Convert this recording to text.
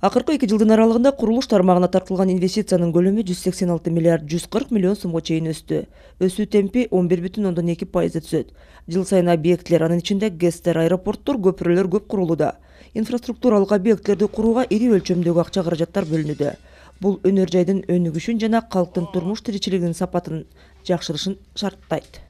акыркы эки жылдын аралыгында курулуш тармагына тартылган инвестициянын көлөмү жүз сексен алты миллиард жүз кырк миллион сомго чейин өстү өсүү темпи он бир бүтүн ондон эки пайызды түзөт жыл сайын объектилер анын ичинде гэстер аэропорттор көпүрөлөр көп курулууда инфраструктуралык объектилерди курууга ири өлчөмдөгү акча каражаттар бөлүнүүдө бул өнөр жайдын өнүгүшүн жана калктын турмуш тиричилигинин сапатын жакшырышын шарттайт